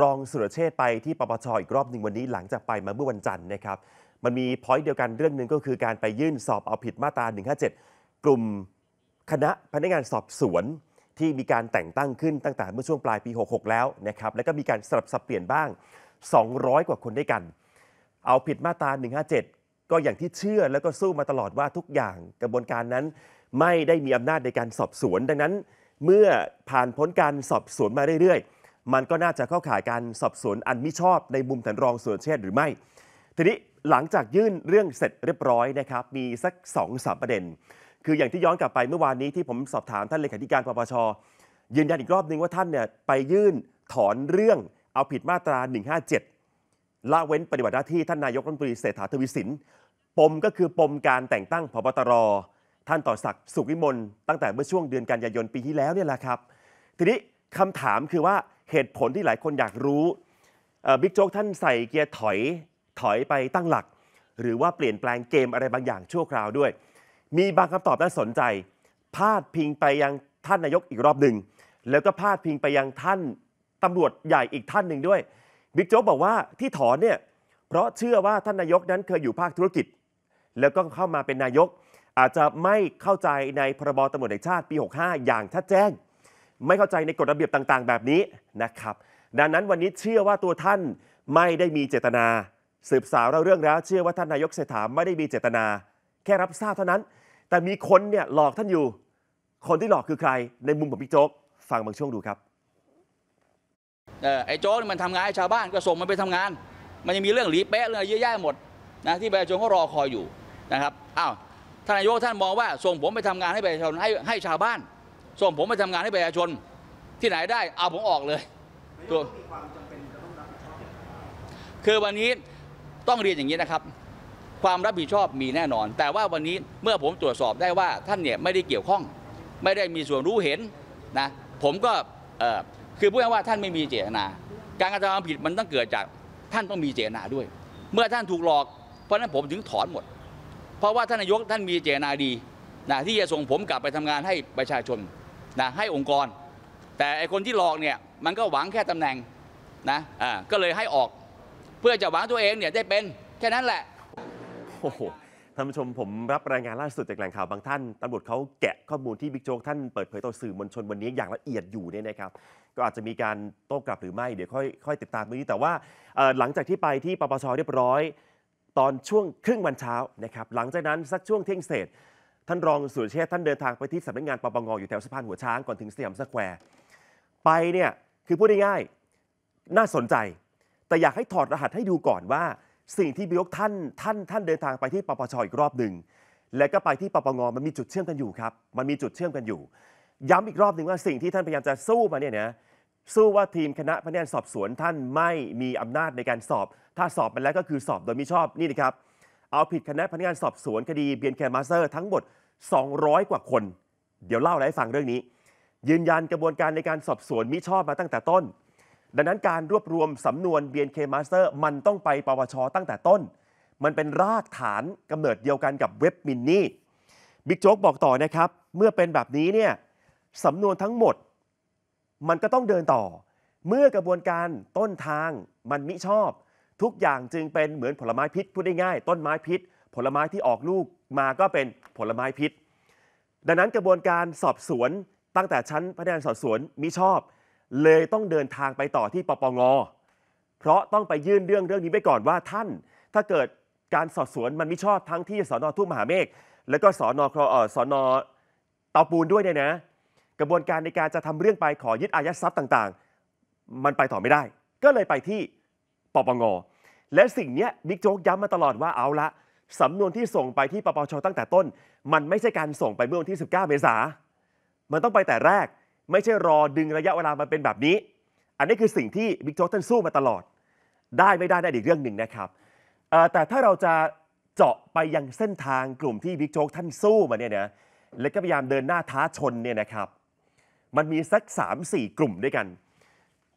รองสุรเชษไปที่ปปชอีกรอบหนึ่งวันนี้หลังจากไปมาเมื่อวันจันทร์นะครับ มันมีพอยต์เดียวกันเรื่องหนึ่งก็คือการไปยื่นสอบเอาผิดมาตรา 157 กลุ่มคณะพนักงานสอบสวนที่มีการแต่งตั้งขึ้นตั้งแต่เมื่อช่วงปลายปี 66 แล้วนะครับและก็มีการสลับสับเปลี่ยนบ้าง 200 กว่าคนด้วยกัน เอาผิดมาตรา 157 ก็อย่างที่เชื่อแล้วก็สู้มาตลอดว่าทุกอย่างกระบวนการนั้น ไม่ได้มีอำนาจในการสอบสวนดังนั้น เมื่อผ่านพ้นการสอบสวนมาเรื่อยๆมันก็น่าจะเข้าข่ายการสอบสวนอันมิชอบในมุมถทนรองส่วนเชษหรือไม่ ทีนี้หลังจากยื่นเรื่องเสร็จเรียบร้อยนะครับมีสัก2อสประเด็น คืออย่างที่ย้อนกลับไปเมื่อวานนี้ที่ผมสอบถามท่านเลขาธิการปปชยืนยันอีกรอบนึงว่าท่านเนี่ยไปยื่นถอนเรื่องเอาผิดมาตรา 157ละเว้นปฏิบัติหน้าที่ท่านนายกรัฐมนตรีเศรษฐาทวีสินปมก็คือปมการแต่งตั้งพบตรท่านต่อศักดิ์สุขวิมลตั้งแต่เมื่อช่วงเดือนกันยายนปีที่แล้วเนี่ยแหละครับทีนี้คำถามคือว่าเหตุผลที่หลายคนอยากรู้บิ๊กโจ๊กท่านใส่เกียร์ถอยถอยไปตั้งหลักหรือว่าเปลี่ยนแปลงเกมอะไรบางอย่างชั่วคราวด้วย มีบางคำตอบน่าสนใจ พาดพิงไปยังท่านนายกอีกรอบหนึ่งแล้วก็พาดพิงไปยังท่านตำรวจใหญ่อีกท่านหนึ่งด้วยบิ๊กโจ๊กบอกว่าที่ถอนเนี่ยเพราะเชื่อว่าท่านนายกนั้นเคยอยู่ภาคธุรกิจ แล้วก็เข้ามาเป็นนายกอาจจะไม่เข้าใจในพรบตำรวจแห่งชาติปี 65 อย่างชัดแจ้งไม่เข้าใจในกฎระเบียบต่าง ๆ แบบนี้นะครับดังนั้นวันนี้เชื่อว่าตัวท่านไม่ได้มีเจตนา สืบสาวเราเรื่องแล้ว เชื่อว่าท่านนายกเศรษฐาไม่ได้มีเจตนาแค่รับทราบเท่านั้น แต่มีคนเนี่ยหลอกท่านอยู่ คนที่หลอกคือใครในมุมของพี่โจ๊กฟังบางช่วงดูครับไอ้โจ๊กมันทำงานให้ชาวบ้านก็ส่งมันไปทำงาน มันยังมีเรื่องหลีเป๊ะเรื่องเยอะแยะหมดนะที่ประชาชนก็รอคอยอยู่นะครับอ้าวท่านนายกท่านมองว่าส่งผมไปทำงานให้ประชาชนให้ให้ชาวบ้านส่งผมไปทำงานให้ประชาชนที่ไหนได้เอาผมออกเลยตัวคือวันนี้ต้องเรียนอย่างนี้นะครับ ความรับผิดชอบมีแน่นอน แต่ว่าวันนี้เมื่อผมตรวจสอบได้ว่าท่านเนี่ยไม่ได้เกี่ยวข้องไม่ได้มีส่วนรู้เห็นนะผมก็คือพูดง่ายว่าท่านไม่มีเจตนา การกระทำความผิดมันต้องเกิดจากท่านต้องมีเจตนาด้วย เมื่อท่านถูกหลอกเพราะนั้นผมถึงถอนหมด เพราะว่าท่านนายกท่านมีเจตนาดีนะที่จะส่งผมกลับไปทำงานให้ประชาชนนะให้องค์กรแต่ไอคนที่หลอกเนี่ยมันก็หวังแค่ตำแหน่งนะอ่าก็เลยให้ออก เพื่อจะหวังตัวเองเนี่ยได้เป็นแค่นั้นแหละโอ้โหท่านผู้ชมผมรับรายงานล่าสุด จากแหล่งข่าวบางท่านตำรวจเขาแกะข้อมูลที่บิ๊กโจ๊กท่าน เปิดเผยต่อสื่อมวลชนวันนี้อย่างละเอียดอยู่เนี่ยนะครับก็อาจจะมีการโต้กลับหรือไม่เดี๋ยวค่อยค่อยติดตามเรื่องนี้แต่ว่าหลังจากที่ไปที่ปปชเรียบร้อยตอนช่วงครึ่งวันเช้านะครับหลังจากนั้นสักช่วงเที่ยงเศษท่านรองสุรเชษท่านเดินทางไปที่สำนักงานปปงอยู่แถวสะพานหัวช้างก่อนถึงสยามสแควร์ไปเนี่ยคือพูดง่ายๆน่าสนใจ แต่อยากให้ถอดรหัสให้ดูก่อนว่า สิ่งที่บิ๊กท่านท่านท่านเดินทางไปที่ปปชอีกรอบหนึ่งและก็ไปที่ปปงมันมีจุดเชื่อมกันอยู่ครับมันมีจุดเชื่อมกันอยู่ย้ำอีกรอบหนึ่งว่าสิ่งที่ท่านพยายามจะสู้มาเนี่ยนะสู้ว่าทีมคณะพนักงานสอบสวนท่านไม่มีอำนาจในการสอบ ถ้าสอบไปแล้วก็คือสอบโดยมิชอบนี่นะครับเอาผิดคณะพนักงานสอบสวนคดีเบียนแคมาสเตอร์ทั้งหมด 200 กว่าคน เดี๋ยวเล่าให้ฟังเรื่องนี้ ยืนยันกระบวนการในการสอบสวนมิชอบมาตั้งแต่ต้น ดังนั้นการรวบรวมสำนวนเบียนเคมาสเตอร์มันต้องไปปวชตั้งแต่ต้น มันเป็นรากฐานกำเนิดเดียวกันกับเว็บมินนี่ บิ๊กโจ๊กบอกต่อนะครับ เมื่อเป็นแบบนี้เนี่ยสำนวนทั้งหมด มันก็ต้องเดินต่อ เมื่อกระบวนการต้นทางมันมิชอบทุกอย่างจึงเป็นเหมือนผลไม้พิษพูดได้ง่ายต้นไม้พิษ ผลไม้ที่ออกลูกมาก็เป็นผลไม้พิษ ดังนั้นกระบวนการสอบสวนตั้งแต่ชั้นพนักงานสอบสวนมิชอบ เลยต้องเดินทางไปต่อที่ปปงเพราะต้องไปยื่นเรื่องเรื่องนี้ไปก่อนว่าท่าน ถ้าเกิดการสอบสวนมันมิชอบทั้งที่สอนอทุ่งมหาเมฆแล้วก็สอนอครอสอนอเตาปูนด้วยเนี่ยนะ กระบวนการในการจะทำเรื่องไปขอยึดอายัดทรัพย์ต่างๆ มันไปต่อไม่ได้ ก็เลยไปที่ปปง และสิ่งนี้บิ๊กโจ๊กย้ำมาตลอดว่าเอาละสำนวนที่ส่งไปที่ปปชตั้งแต่ต้น มันไม่ใช่การส่งไปเมื่อวันที่ 19 เมษา มันต้องไปแต่แรกไม่ใช่รอดึงระยะเวลามันเป็นแบบนี้อันนี้คือสิ่งที่บิ๊กโจ๊กท่านสู้มาตลอดได้ไม่ได้ได้อีกเรื่องหนึ่งนะครับแต่ถ้าเราจะเจาะไปยังเส้นทางกลุ่มที่บิ๊กโจ๊กท่านสู้มาเนี่ยนะและก็พยายามเดินหน้าท้าชนเนี่ยนะครับ มันมีสัก3-4กลุ่มด้วยกัน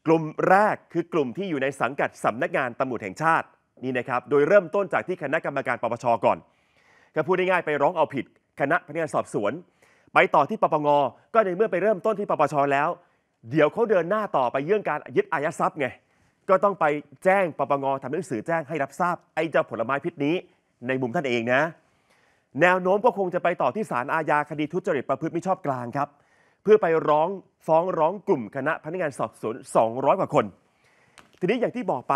กลุ่มแรกคือกลุ่มที่อยู่ในสังกัดสำนักงานตำรวจแห่งชาตินี่นะครับโดยเริ่มต้นจากที่คณะกรรมการปปชก่อนก็พูดง่ายๆไปร้องเอาผิดคณะพนักงานสอบสวนไปต่อที่ปปงก็ในเมื่อไปเริ่มต้นที่ปปชแล้ว เดี๋ยวเขาเดินหน้าต่อไปเรื่องการยึดอายัดทรัพย์ไงก็ต้องไปแจ้งปปงทำหนังสือแจ้งให้รับทราบไอ้เจ้าผลไม้พิษนี้ ในมุมท่านเองนะ แนวโน้มก็คงจะไปต่อที่ศาลอาญาคดีทุจริตประพฤติมิชอบกลางครับพื่อไปร้องฟ้องร้องกลุ่มคณะพนักงานสอบสวน200กว่าคน ทีนี้อย่างที่บอกไป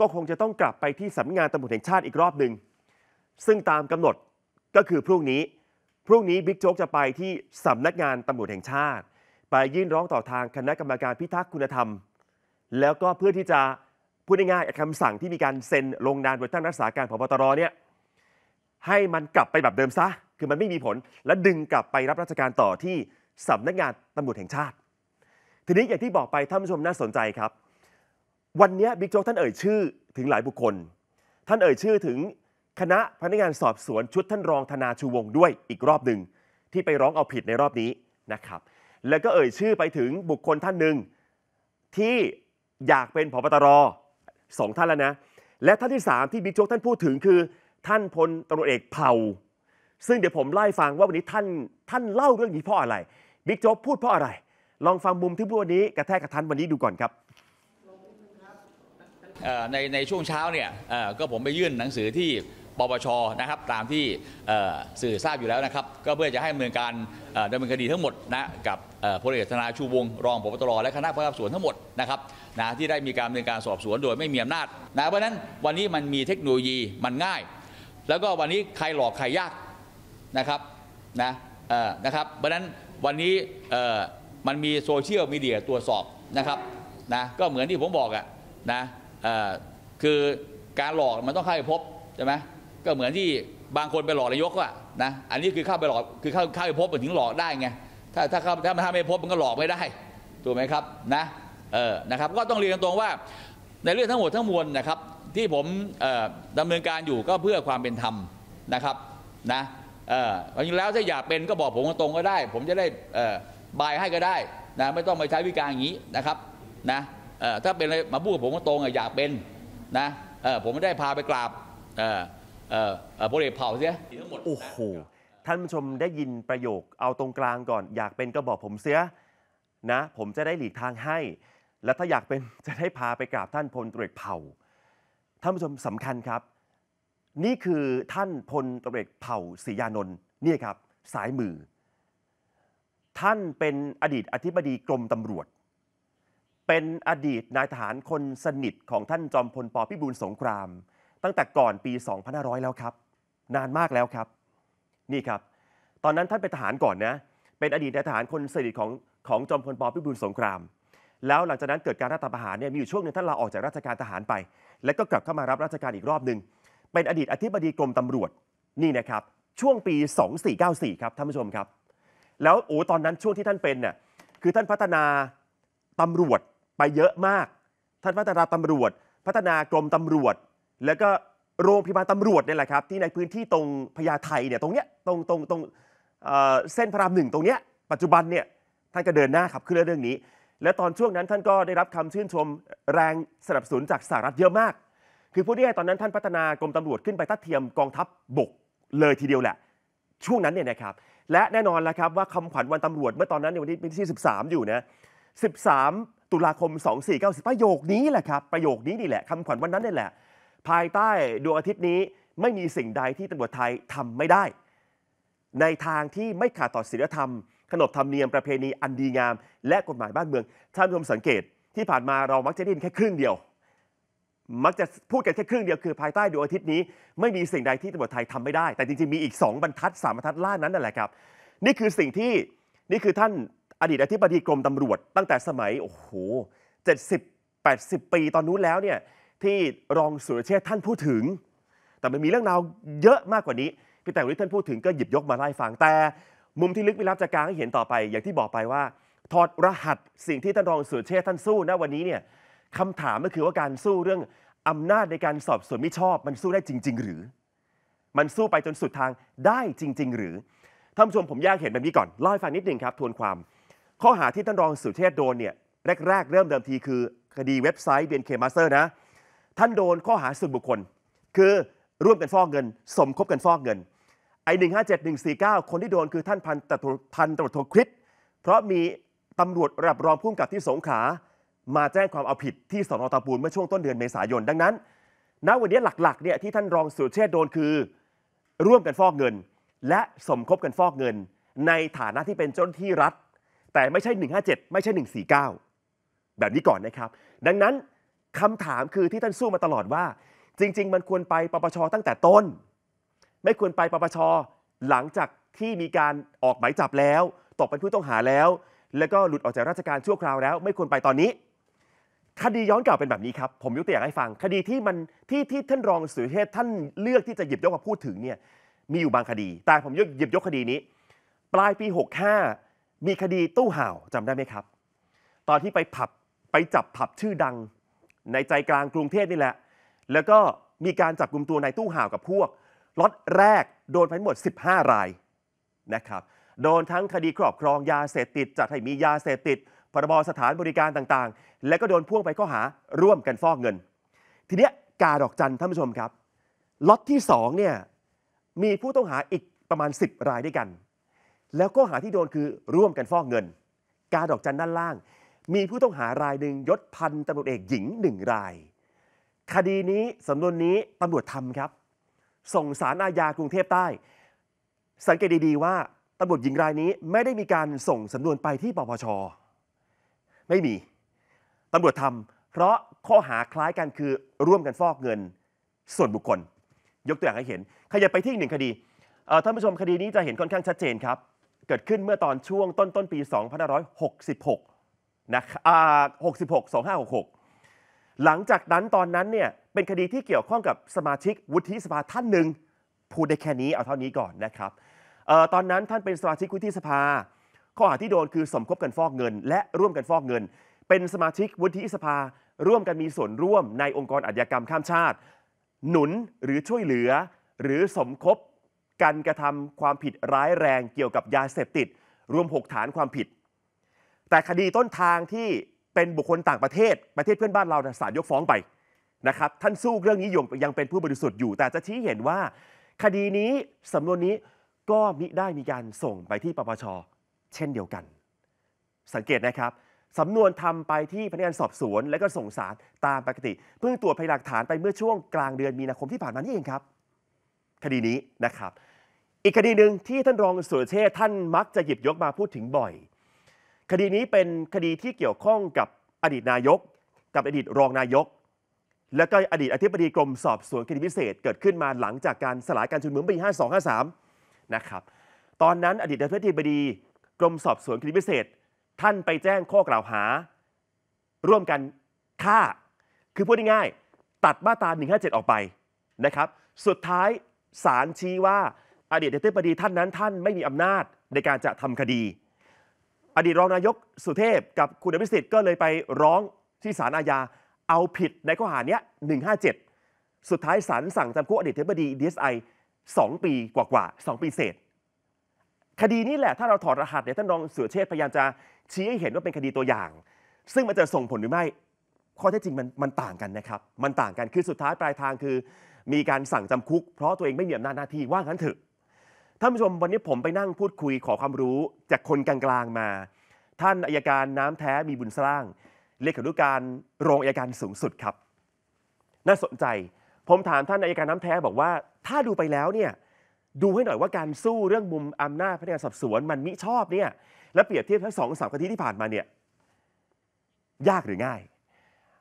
ก็คงจะต้องกลับไปที่สำนักงานตำรวจแห่งชาติอีกรอบหนึ่งซึ่งตามกำหนดก็คือพรุ่งนี้พรุ่งนี้บิ๊กโจ๊กจะไปที่สำนักงานตำรวจแห่งชาติ ไปยื่นร้องต่อทางคณะกรรมการพิทักษ์คุณธรรม แล้วก็เพื่อที่จะพูดง่ายๆคำสั่งที่มีการเซ็นลงนามโดยท่านรักษาการพบตรเนี่ยให้มันกลับไปแบบเดิมซะคือมันไม่มีผล และดึงกลับไปรับราชการต่อที่สำนักงานตำรวจแห่งชาติ ทีนี้อย่างที่บอกไปท่านผู้ชมน่าสนใจครับ วันนี้บิ๊กโจ๊กท่านเอ่ยชื่อถึงหลายบุคคลท่านเอ่ยชื่อถึงคณะพนักงานสอบสวนชุดท่านรองธนาชูวงด้วยอีกรอบหนึ่งที่ไปร้องเอาผิดในรอบนี้นะครับ แล้วก็เอ่ยชื่อไปถึงบุคคลท่านหนึ่งที่อยากเป็นผบตรสองท่านแล้วนะ และท่านที่3ที่บิ๊กโจ๊กท่านพูดถึงคือท่านพลตำรวจเอกเผ่า ซึ่งเดี๋ยวผมไล่ฟังว่าวันนี้ท่านท่านเล่าเรื่องนี้เพราะอะไรบิ๊กโจ๊กพูดเพราะอะไร ลองฟังมุมที่พูดวันนี้กระแทกกระทันวันนี้ดูก่อนครับ ในในช่วงเช้าเนี่ยก็ผมไปยื่นหนังสือที่ปปชนะครับ ตามที่สื่อทราบอยู่แล้วนะครับ ก็เพื่อจะให้ดำเนินการดำเนินคดีทั้งหมดนะกับพลเอกธนาชูวงรองพบตรและคณะผู้สอบสวนทั้งหมดนะครับนะที่ได้มีการดำเนินการสอบสวนโดยไม่มีอำนาจ นะ เพราะนั้นวันนี้มันมีเทคโนโลยีมันง่าย แล้วก็วันนี้ใครหลอกใครยากนะครับนะนะครับ เพราะนั้นวันนี้มันมีโซเชียลมีเดียตรวจสอบนะครับนะก็เหมือนที่ผมบอกอะนะคือการหลอกมันต้องเข้าไปพบ ใช่ไหมก็เหมือนที่บางคนไปหลอกนายกอะนะอันนี้คือเข้าไปหลอกคือเข้าเข้าไปพบมันถึงหลอกได้ไงถ้าถ้าเข้าถ้าถ้าไม่พบมันก็หลอกไม่ได้ ถูกไหมครับนะเออนะครับ ก็ต้องเรียนตรงว่าในเรื่องทั้งหมดทั้งมวลนะครับ ที่ผมดำเนินการอยู่ก็เพื่อความเป็นธรรมนะครับนะจริงแล้วถ้าอยากเป็นก็บอกผมตรงก็ได้ ผมจะได้บายให้ก็ได้นะไม่ต้องไปใช้วิการอย่างนี้นะครับนะถ้าเป็นอะไรมาพูดกับผมตรงอยากเป็นนะผมไม่ได้พาไปกราบโปรเพลเอกเผ่าเสียโอ้โหท่านผู้ชมได้ยินประโยคเอาตรงกลางก่อนอยากเป็นก็บอกผมเสียนะ ผมจะได้หลีกทางให้ และถ้าอยากเป็นจะได้พาไปกราบท่านพลตรีเผ่าท่านผู้ชมสำคัญครับนี่คือท่านพลตะเวจเผ่าศรียานนท์นี่ครับสายมือ ท่านเป็นอดีตอธิบดีกรมตำรวจ เป็นอดีตนายทหารคนสนิทของท่านจอมพลปพิบูลสงครามตั้งแต่ก่อนปี2500แล้วครับ นานมากแล้วครับ นี่ครับ ตอนนั้นท่านเป็นทหารก่อนนะเป็นอดีตนายทหารคนสนิทของของจอมพลปพิบูลสงครามแล้วหลังจากนั้นเกิดการรัฐประหารเนี่ยมีอยู่ช่วงหนึ่งท่านลาออกจากราชการทหารไป และก็กลับเข้ามารับราชการอีกรอบหนึ่งเป็นอดีตอธิบดีกรมตำรวจนี่นะครับช่วงปี 2494 ครับท่านผู้ชมครับ แล้วโอ้ตอนนั้นช่วงที่ท่านเป็นเนี่ยคือท่านพัฒนาตำรวจไปเยอะมาก ท่านพัฒนาตำรวจพัฒนากรมตำรวจ แล้วก็โรงพยาบาลตำรวจเนี่ยแหละครับที่ในพื้นที่ตรงพญาไทเนี่ยตรงเนี้ยตรงตรงตรงเส้นพระรามหนึ่งตรงเนี้ยปัจจุบันเนี่ยท่านก็เดินหน้าขับเคลื่อนเรื่องนี้ และตอนช่วงนั้นท่านก็ได้รับคำชื่นชมแรงสนับสนุนจากสหรัฐเยอะมากคือพูดง่ายตอนนั้นท่านพัฒนากรมตำรวจขึ้นไปทัดเทียมกองทัพบบก เลยทีเดียวแหละ ช่วงนั้นเนี่ยนะครับและแน่นอนแล้วครับว่าคำขวัญวันตำรวจ เมื่อตอนนั้นในวันที่เป็นที่13 อยู่นะ13 ตุลาคม 2490 ประโยคนี้แหละครับประโยคนี้นี่แหละคำขวัญวันนั้นนี่แหละ ภายใต้ดวงอาทิตย์นี้ไม่มีสิ่งใดที่ตำรวจไทยทำไม่ได้ ในทางที่ไม่ขาดต่อศีลธรรม ขนบธรรมเนียมประเพณีอันดีงาม และกฎหมายบ้านเมืองท่านผู้ชมสังเกตที่ผ่านมาเรามักจะได้ยินแค่ครึ่งเดียวมักจะพูดกันแค่ครึ่งเดียว คือภายใต้ดวงอาทิตย์นี้ ไม่มีสิ่งใดที่ตำรวจไทยทำไม่ได้แต่จริงๆมีอีก 2บรรทัด3บรรทัดล่านั้นนั่นแหละครับนี่คือสิ่งที่ นี่คือท่านอดีตอธิบดีกรมตำรวจตั้งแต่สมัยโอ้โห70 80 ปีตอนนู้นแล้วเนี่ยที่รองสุรเชษท่านพูดถึง แต่มันมีเรื่องราวเยอะมากกว่านี้พี่แต่งที่ท่านพูดถึงก็หยิบยกมาไล่ฟังแต่ มุมที่ลึกไม่รับจากการให้เห็นต่อไป อย่างที่บอกไปว่าถอดรหัสสิ่งที่ท่านรองสุรเชษท่านสู้ณวันนี้เนี่ยคำถามก็คือว่าการสู้เรื่องอำนาจในการสอบสวนไม่ชอบ มันสู้ได้จริง ๆ หรือ มันสู้ไปจนสุดทางได้จริง ๆ หรือท่านผู้ชมผมอยกเห็นแบบนี้ก่อนล่าให้ฟังนิดหนึ่งครับทวนความ ข้อหาที่ท่านรองสุเทพโดนเนี่ย แรก ๆ เริ่มเดิมทีคือคดีเว็บไซต์เบียนเคมาสเตอร์นะ ท่านโดนข้อหาส่วนบุคคลคือร่วมกันฟอกเงิน สมคบกันฟอกเงินไอ้หนึ่งห้าเจ็ดหนึ่งสี่เก้าคนที่โดนคือท่านพันตำรวจโทคริสเพราะมีตำรวจระดับรองผู้กกับที่สงขลามาแจ้งความเอาผิดที่สอนอตะปูนเมื่อช่วงต้นเดือนเมษายนดังนั้น ณ วันนี้หลักๆเนี่ยที่ท่านรองสุรเชษโดนคือร่วมกันฟอกเงิน และสมคบกันฟอกเงิน ในฐานะที่เป็นเจ้าหน้าที่รัฐ แต่ไม่ใช่ 157 ไม่ใช่ 149 แบบนี้ก่อนนะครับ ดังนั้นคำถามคือที่ท่านสู้มาตลอดว่า จริงๆมันควรไปปปชตั้งแต่ต้น ไม่ควรไปปปชหลังจากที่มีการออกหมายจับแล้วตกเป็นผู้ต้องหาแล้ว แล้วก็หลุดออกจากราชการชั่วคราวแล้ว ไม่ควรไปตอนนี้คดีย้อนกลับเป็นแบบนี้ครับผมยกตัวอย่างให้ฟังคดีที่มันที่ที่ท่านรองสุเทพท่านเลือกที่จะหยิบยกมาพูดถึงเนี่ยมีอยู่บางคดีแต่ผมยกหยิบยกคดีนี้ ปลายปี 65 มีคดีตู้ห่าวจำได้ไหมครับ ตอนที่ไปผับไปจับผับชื่อดังในใจกลางกรุงเทพนี่แหละ แล้วก็มีการจับกลุ่มตัวนายตู้ห่าวกับพวกล็อตแรกโดนไปหมด 15 รายนะครับ โดนทั้งคดีครอบครองยาเสพติดจัดให้มียาเสพติดพรบสถานบริการต่างๆ และก็โดนพ่วงไปข้อหาร่วมกันฟอกเงิน ทีนี้กาดอกจันท่านผู้ชมครับล็อตที่2เนี่ยมีผู้ต้องหาอีกประมาณ 10 รายด้วยกัน แล้วข้อหาที่โดนคือร่วมกันฟอกเงิน กาดอกจันด้านล่าง มีผู้ต้องหารายหนึ่งยศพันตำรวจเอกหญิงหนึ่งราย คดีนี้สำนวนนี้ตำรวจทำครับ ส่งสารอาญากรุงเทพใต้ สังเกตดีๆว่าตำรวจหญิงรายนี้ไม่ได้มีการส่งสำนวนไปที่ปปชไม่มีตำรวจทำเพราะข้อหาคล้ายกันคือร่วมกันฟอกเงินส่วนบุคคล ยกตัวอย่างให้เห็น ขยับไปที่หนึ่งคดีท่านผู้ชมคดีนี้จะเห็นค่อนข้างชัดเจนครับ เกิดขึ้นเมื่อตอนช่วงต้นต้นปี2566นะครับ66 2566 หลังจากนั้นตอนนั้นเนี่ยเป็นคดีที่เกี่ยวข้องกับสมาชิกวุฒิสภาท่านหนึ่งพูดได้แค่นี้เอาเท่านี้ก่อนนะครับออตอนนั้นท่านเป็นสมาชิกวุฒิสภาข้อหาที่โดนคือสมคบกันฟอกเงินและร่วมกันฟอกเงิน เป็นสมาชิกวุฒิสภา ร่วมกันมีส่วนร่วมในองค์กรอาญากรรมข้ามชาติ หนุนหรือช่วยเหลือ หรือสมคบกันกระทำความผิดร้ายแรงเกี่ยวกับยาเสพติดรวม6ฐานความผิดแต่คดีต้นทางที่เป็นบุคคลต่างประเทศประเทศเพื่อนบ้านเราศาลยกฟ้องไปนะครับท่านสู้เรื่องนี้ยงยังเป็นผู้บริสุทธิ์อยู่ แต่จะชี้เห็นว่า คดีนี้สำนวนนี้ก็มิได้มีการส่งไปที่ปปชเช่นเดียวกัน สังเกตนะครับ สำนวนทำไปที่พนักงานสอบสวนและก็ส่งสาร ตามปกติ เพิ่งตรวจพยานหลักฐานไปเมื่อช่วงกลางเดือนมีนาคมที่ผ่านมานี่เองครับ คดีนี้นะครับ อีกคดีหนึ่งที่ท่านรองสุรเชษท่านมักจะหยิบยกมาพูดถึงบ่อย คดีนี้เป็นคดีที่เกี่ยวข้องกับอดีตนายก กับอดีตรองนายก และก็อดีตอธิบดีกรมสอบสวนคดีพิเศษเกิดขึ้นมาหลังจากการสลายการชุมนุมปี5253นะครับ ตอนนั้นอดีตอธิบดีกรมสอบสวนคดีพิเศษ ท่านไปแจ้งข้อกล่าวหา ร่วมกันฆ่า คือพูดง่ายๆตัดมาตรา157 ออกไปนะครับ สุดท้ายศาลชี้ว่าอดีตเดตบดีท่านนั้นท่านไม่มีอำนาจในการจะทำคดี อดีตรองนายกสุเทพกับคุณอภิสิทธิ์ก็เลยไปร้องที่ศาลอาญา เอาผิดในข้อหาเนี้ย157 สุดท้ายศาลสั่งจำคุกอดีตเทบดีดีเอสไอ2ปีกว่าๆ2ปีเศษคดีนี้แหละ ถ้าเราถอดรหัสเนี่ยท่านรองเสือเชษพยายามจะ ชี้ให้เห็นว่าเป็นคดีตัวอย่าง ซึ่งมันจะส่งผลหรือไม่ ข้อเท็จจริงมัน มันต่างกันนะครับ มันต่างกัน คือสุดท้ายปลายทางคือ มีการสั่งจำคุก เพราะตัวเองไม่มีอำนาจหน้าที่ ว่างั้นเถอะท่านผู้ชมวันนี้ผมไปนั่งพูดคุยขอความรู้จากคนกลางๆมา ท่านอายการน้ำแท้มีบุญสร้าง เลขานุการรองอายการสูงสุดครับ น่าสนใจผมถามท่านอายการน้ำแท้บอกว่าถ้าดูไปแล้วเนี่ยดูให้หน่อยว่าการสู้เรื่องมุมอำนาจพนักงานสอบสวน มันมิชอบเนี่ยและเปรียบเทียบทั้งสองสามคดีที่ผ่านมาเนี่ยยากหรือง่าย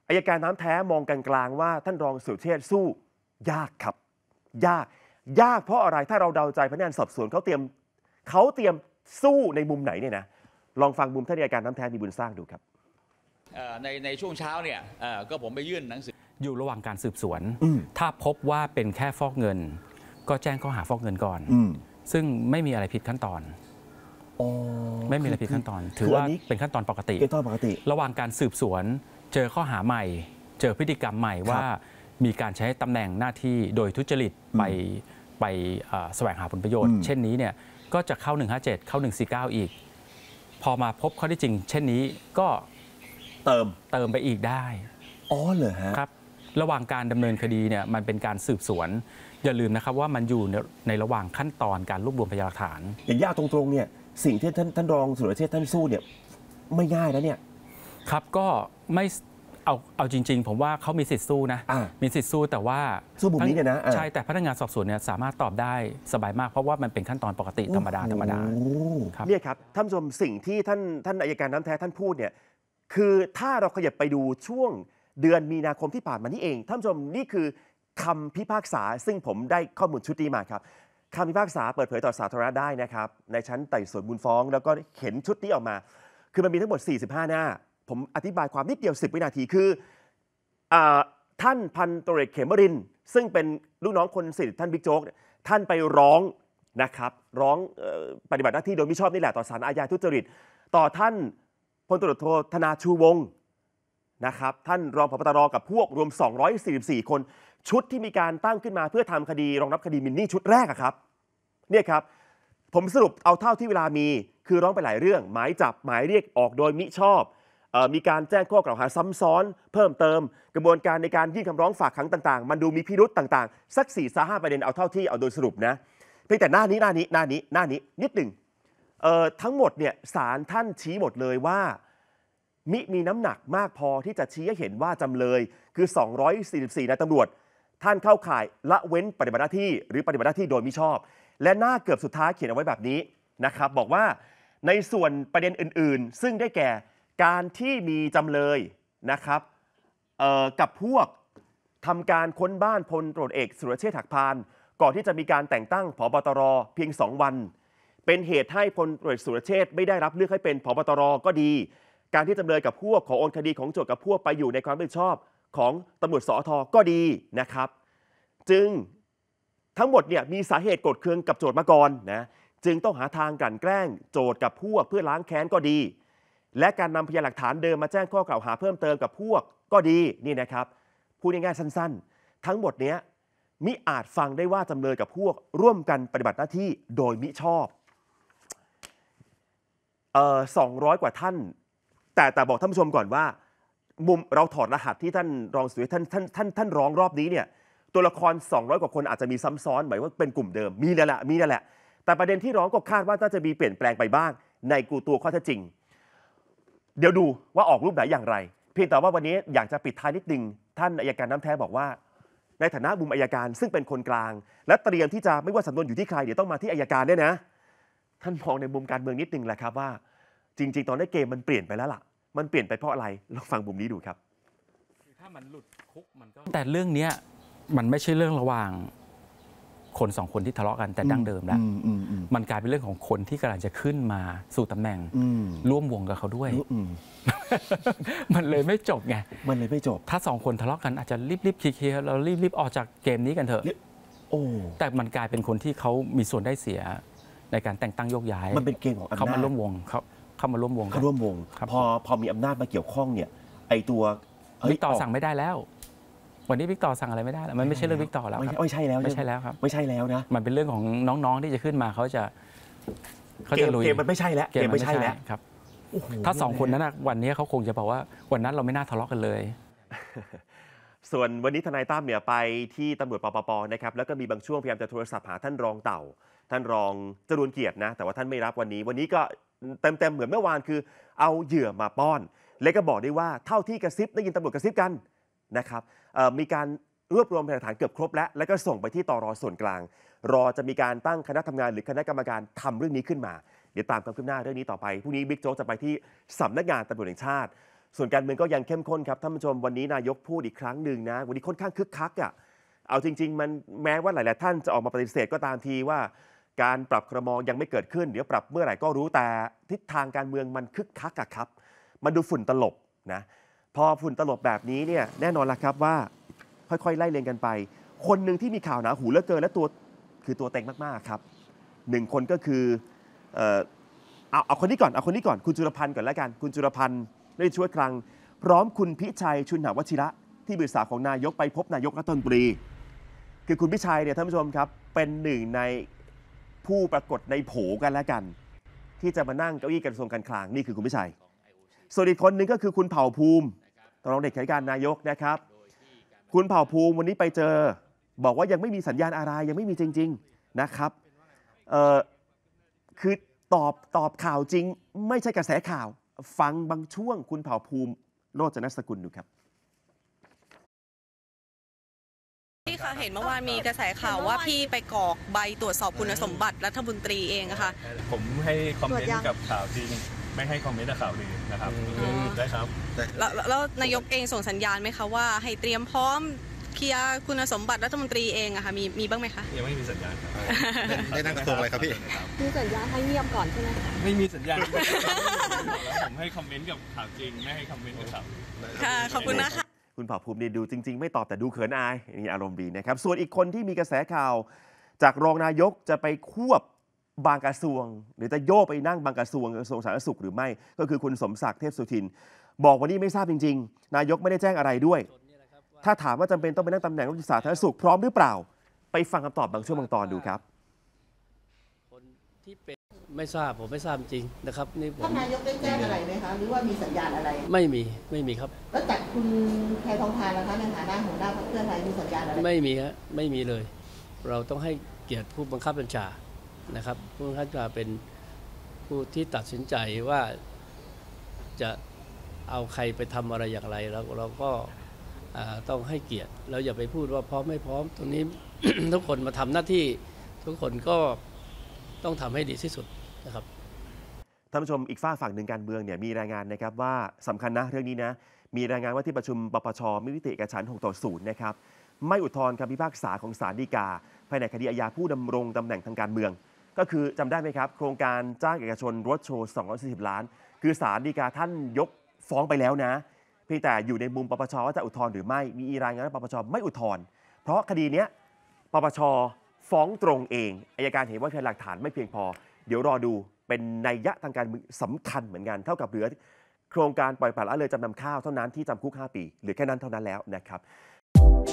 อายการน้ำแท้มองกกลางๆว่าท่านรองสุเชษสู้ ยากครับยาก ยากเพราะอะไรถ้าเราเดาใจพนักงานสอบสวนเขาเตรียมเขาเตรียมสู้ในมุมไหนเนี่ยนะลองฟังมุมท่านอายการน้ำแท้มีบุญสร้างดูครับในในช่วงเช้าเนี่ยก็ผมไปยื่นหนังสืออยู่ระหว่างการสืบสวนถ้าพบว่าเป็นแค่ฟอกเงินก็แจ้งข้อหาฟอกเงินก่อน ซึ่งไม่มีอะไรผิดขั้นตอนไม่มีอะไรผิดขั้นตอน ถือว่าเป็นขั้นตอนปกติเป็นตอนปกติ ระหว่างการสืบสวน เจอข้อหาใหม่ เจอพฤติกรรมใหม่ว่ามีการใช้ตำแหน่งหน้าที่โดยทุจริต ไป ไปแสวงหาผลประโยชน์ เช่นนี้เนี่ยก็จะเข้า 157 เข้า 149 อีก พอมาพบข้อที่จริง เช่นนี้ก็เติมเติมไปอีกได้อ๋อเหรอฮะครับ ระหว่างการดำเนินคดีเนี่ยมันเป็นการสืบสวนอย่าลืมนะครับว่ามันอยู่ในระหว่างขั้นตอนการรวบรวมพยานหลักฐาน อย่างยากตรงๆเนี่ยสิ่งที่ท่านท่านรองสุรเชษท่านสู้เนี่ยไม่ง่ายนะเนี่ยครับก็ไม่เอาเอาจริงๆ ผมว่าเขามีสิทธิ์สู้นะมีสิทธิ์สู้แต่ว่าสู้บุมนี้เนี่ยนะใช่ แต่พนักงานสอบสวนเนี่ยสามารถตอบได้สบายมากเพราะว่ามันเป็นขั้นตอนปกติธรรมดาธรรมดาครับเนี่ยครับท่านผู้ชมสิ่งที่ท่านท่านอายการน้ำแท้ท่านพูดเนี่ยคือถ้าเราขยับไปดูช่วงเดือนมีนาคมที่ผ่านมานี่เองท่านผู้ชมนี่คือคำพิพากษาซึ่งผมได้ข้อมูลชุดนี้มาครับคำพิพากษาเปิดเผยต่อสาธารณะได้นะครับในชั้นไต่สวนมูลฟ้อง แล้วก็เห็นชุดนี้ออกมา คือมันมีทั้งหมด 45 หน้า ผมอธิบายความนิดเดียว 10วินาทีคืออท่านพันตรเอกเขมริน ซึ่งเป็นลูกน้องคนสนิทท่านบิ๊กโจ๊กท่านไปร้องนะครับร้องปฏิบัติหน้าที่โดยมิชอบนี่แหละต่อศาลอาญาทุจริตต่อท่านพลตรวจโทธนาชูวงนะครับท่านรองผบตรกับพวกรวม 244 คนชุดที่มีการตั้งขึ้นมาเพื่อทำคดีรองรับคดีมินนี่ชุดแรกครับเนี่ยครับ ผมสรุปเอาเท่าที่เวลามี คือร้องไปหลายเรื่อง หมายจับหมายเรียกออกโดยมิชอบ มีการแจ้งข้อกล่าวหาซ้ำซ้อน เพิ่มเติมกระบวนการในการยื่นคำร้องฝากขังต่างๆ มันดูมีพิรุษต่างๆสักสี่สาห้าประเด็นเอาเท่าที่เอาโดยสรุปนะเพียงแต่หน้านี้ หน้านี้หน้านี้หน้านี้นิดหนึ่งทั้งหมดเนี่ยสารท่านชี้หมดเลยว่ามิมีน้ำหนักมากพอที่จะชี้ให้เห็นว่าจำเลยคือ 244นายตำรวจท่านเข้าข่ายละเว้นปฏิบัติหน้าที่หรือปฏิบัติหน้าที่โดยมิชอบ และหน้าเกือบสุดท้ายเขียนเอาไว้แบบนี้นะครับ บอกว่าในส่วนประเด็นอื่นๆ ซึ่งได้แก่การที่มีจำเลยนะครับกับพวกทำการค้นบ้านพลตรวจเอกสุรเชษฐ์ถักพาน ก่อนที่จะมีการแต่งตั้งผบตรเพียง 2 วัน เป็นเหตุให้พลตรวจสุรเชษฐ์ไม่ได้รับเลือกให้เป็นผบตรก็ดี การที่จำเลยกับพวกขอโอนคดีของโจทก์กับพวกไปอยู่ในความรับผิดชอบของตำรวจสอทอก็ดีนะครับ จึงทั้งหมดเนี่ยมีสาเหตุกดเคืองกับโจทย์มาก่อนนะจึงต้องหาทางกลั่นแกล้งโจทย์กับพวกเพื่อล้างแค้นก็ดี และการนำพยานหลักฐานเดิมมาแจ้งข้อกล่าวหาเพิ่มเติมกับพวกก็ดีนี่นะครับพูดง่ายๆสั้นๆ ทั้งหมดเนี้ยมิอาจฟังได้ว่าจำเลยกับพวกร่วมกันปฏิบัติหน้าที่โดยมิชอบเอ่อ200 กว่าท่าน แต่แต่บอกท่านผู้ชมก่อนว่ามุมเราถอดรหัสที่ท่านรองสุริยท่านท่านท่านท่านร้องรอบนี้เนี่ยตัวละคร 200 กว่าคนอาจจะมีซ้ำซ้อนหมายว่าเป็นกลุ่มเดิมมีนั่นแหละมีนั่นแหละ แต่ประเด็นที่ร้องก็คาดว่าน่าจะมีเปลี่ยนแปลงไปบ้าง ในกูตัวข้อเท็จจริง เดี๋ยวดูว่าออกรูปไหนอย่างไร เพียงแต่ว่าวันนี้อยากจะปิดท้ายนิดนึงท่านอายการน้ำแท้บอกว่า ในฐานะบุมอายการซึ่งเป็นคนกลาง และเตรียมที่จะไม่ว่าสำนวนอยู่ที่ใครเดี๋ยวต้องมาที่อายการเนี่ยนะ ท่านมองในมุมการเมืองนิดนึงแหละครับว่า จริงๆ ตอนนี้เกมมันเปลี่ยนไปแล้วล่ะมันเปลี่ยนไปเพราะอะไร ลองฟังมุมนี้ดูครับ ถ้ามันหลุดคุกมันก็แต่เรื่องเนี้ยมันไม่ใช่เรื่องระหว่าง คนสองคนที่ทะเลาะกันแต่ดั้งเดิมแล้ว มันกลายเป็นเรื่องของคนที่กำลังจะขึ้นมาสู่ตำแหน่งร่วมวงกับเขาด้วย มันเลยไม่จบไง มันเลยไม่จบ ถ้าสองคนทะเลาะกันอาจจะรีบๆเคลียร์เรารีบๆออกจากเกมนี้กันเถอะโอ้แต่มันกลายเป็นคนที่เขามีส่วนได้เสียในการแต่งตั้งโยกย้าย มันเป็นเกมของเขามาร่วมวงเขาเข้ามาร่วมวงร่วมวงครับพอพอมีอำนาจมาเกี่ยวข้องเนี่ย ไอตัววบิ๊กต่อสั่งไม่ได้แล้ว วันนี้บิ๊กต่อสั่งอะไรไม่ได้แล้วมันไม่ใช่เรื่องบิ๊กต่อแล้วไม่ใช่รแล้วไม่ใช่แล้วครับไม่ใช่แล้วนะมันเป็นเรื่องของน้องๆที่จะขึ้นมาเขาจะเขากจะมลุยเกมมันไม่ใช่แล้วเกมไม่ใช่แล้วครับถ้าสองคนนั้นวันนี้เขาคงจะบอกว่าวันนั้นเราไม่น่าทะเลาะกันเลย ส่วนวันนี้ทนายตั้มเนี่ยไปที่ตำรวจปปปนะครับแล้วก็มีบางช่วงพยายามจะโทรศัพท์หาท่านรองเต่าท่านรองจรุนเกียรตินะแต่ว่าท่านไม่รับวันนี้ วันนี้ก็เต็มๆเหมือนเมื่อวานคือเอาเหยื่อมาป้อน และก็บอกได้ว่าเท่าที่กระซิบได้ยินตำรวจกระซิบกันนะครับมีการรวบรวมพยานหลักฐานเกือบครบ แล้วแล้วก็ส่งไปที่ตรอส่วนกลาง รอจะมีการตั้งคณะทำงานหรือคณะกรรมการทำเรื่องนี้ขึ้นมาเดี๋ยวตามความคืบหน้าเรื่องนี้ต่อไปพรุ่งนี้บิ๊กโจ๊กจะไปที่สำนักงานตำรวจแห่งชาติ ส่วนการเมืองก็ยังเข้มข้นครับท่านผู้ชมวันนี้นายกพูดอีกครั้งหนึ่งนะวันนี้ค่อนข้างคึกคักอะ่ะเอาจริงๆมันแม้ว่าหลาย ๆ ท่านจะออกมาปฏิเสธก็ตามทีว่าการปรับครมอยังไม่เกิดขึ้น เดี๋ยวปรับเมื่อไหร่ก็รู้แต่ทิศทางการเมืองมันคึกคักอะครับมันดูฝุ่นตลบนะพอฝุ่นตลบแบบนี้เนี่ยแน่นอนละครับว่าค่อยๆ ไล่เรียงกันไป คนหนึ่งที่มีข่าวหนาหูเลือเกินและตัวคือตัวเต็งมากๆครับหนึ่งคนก็คือเออเอาเอาคนนี้ก่อนเอาคนนี้ก่อนคุณจุลพันธ์ก่อนแล้วกันคุณจุลพันธ์ได้ช่วยครั้งพร้อมคุณพิชัยชุนหาวชิระที่ปรึกษาของนายกไปพบนายกรัฐมนตรี คือคุณพิชัยเนี่ยท่านผู้ชมครับเป็นหนึ่งในผู้ปรากฏในโผกันแล้วกัน ที่จะมานั่งเก้าอี้กระทรวงการคลังนี่คือคุณพิชัยส่วนอีกคนหนึ่งก็คือคุณเผ่าภูมิตรองเด็กขายการนายกนะครับ คุณเผ่าภูมิวันนี้ไปเจอ บอกว่ายังไม่มีสัญญาณอะไรยังไม่มีจริง ๆนะครับเออคือตอบตอบข่าวจริง ไม่ใช่กระแสข่าว ฟังบางช่วงคุณเผ่าภูมิโรจนสกุลดูครับค่ะเห็นเมื่อวานมีกระแสข่าวว่าพี่ไปกรอกใบตรวจสอบคุณสมบัติรัฐมนตรีเองค่ะผมให้คอมเมนต์กับข่าวจริงไม่ให้คอมเมนต์กับข่าวลือนะครับได้ครับ แล้วแล้วนายกเองส่งสัญญาณไหมคะว่าให้เตรียมพร้อมเคลียร์คุณสมบัติรัฐมนตรีเองอะค่ะมีมีบ้างไหมคะยังไม่มีสัญญาณครับได้นั่งกระทรวงอะไรครับพี่มีสัญญาณให้เงียบก่อนใช่ไหมไม่มีสัญญาณผมให้คอมเมนต์กับข่าวจริงไม่ให้คอมเมนต์กับข่าวค่ะขอบคุณนะคะคุณเผ่าภูมินี่ดูจริงๆ ไม่ตอบแต่ดูเขินอายนี่อารมณ์ดีนะครับ ส่วนอีกคนที่มีกระแสข่าว จากรองนายกจะไปควบบางกระทรวง หรือจะโยกไปนั่งบางกระทรวงกระทรวงสาธารณสุขหรือไม่ ก็คือคุณสมศักดิ์เทพสุทิน บอกวันนี้ไม่ทราบจริงๆ นายกไม่ได้แจ้งอะไรด้วย ถ้าถามว่าจำเป็นต้องไปนั่งตำแหน่งรัฐสาธารณสุข พร้อมหรือเปล่าไปฟังคำตอบบางช่วงบางตอนดูครับไม่ทราบผมไม่ทราบจริงนะครับนี่ผมท่านนายกได้แจ้งอะไรไหมคะหรือว่ามีสัญญาณอะไรไม่มีไม่มีครับ แล้วจากคุณแพทองทานนะคะในฐานะหัวหน้าพรรคเพื่อไทยมีสัญญาณอะไรไม่มีฮะไม่มีเลย เราต้องให้เกียรติผู้บังคับบัญชานะครับผู้บังคับบัญชาเป็นผู้ที่ตัดสินใจว่า จะเอาใครไปทำอะไรอย่างไร แล้วเราก็ต้องให้เกียรติเราอย่าไปพูดว่าพร้อมไม่พร้อมตรงนี้ทุกคนมาทำหน้าที่ทุกคนก็ต้องทำให้ดีที่สุดนะครับ ท่านผู้ชมอีกฝ้าฝั่งหนึ่งการเมืองเนี่ยมีรายงานนะครับว่าสำคัญนะเรื่องนี้นะมีรายงานว่าที่ประชุมปปชมิวิติกาชัน6ต่อ0นะครับไม่อุทธรณ์คำพิพากษาของศาลฎีกาภายในคดีอาญาผู้ดำรงตำแหน่งทางการเมือง ก็คือจำได้ไหมครับ โครงการจ้างเอกชนรถโชว์240 ล้าน คือศาลฎีกาท่านยกฟ้องไปแล้วนะเพียงแต่อยู่ในมุมปปชว่าจะอุทธรณ์หรือไม่มีรายงานว่าปปชไม่อุทธรณ์เพราะคดีนี้ปปชฟ้องตรงเองอายการเห็นว่าเป็นหลักฐานไม่เพียงพอเดี๋ยวรอดูเป็นนัยยะทางการสำสำคัญเหมือนกันเท่ากับเหลือ โครงการปล่อยปละละเลยจำนำข้าวเท่านั้นที่จำคุก 5 ปี หรือแค่นั้นเท่านั้นแล้วนะครับ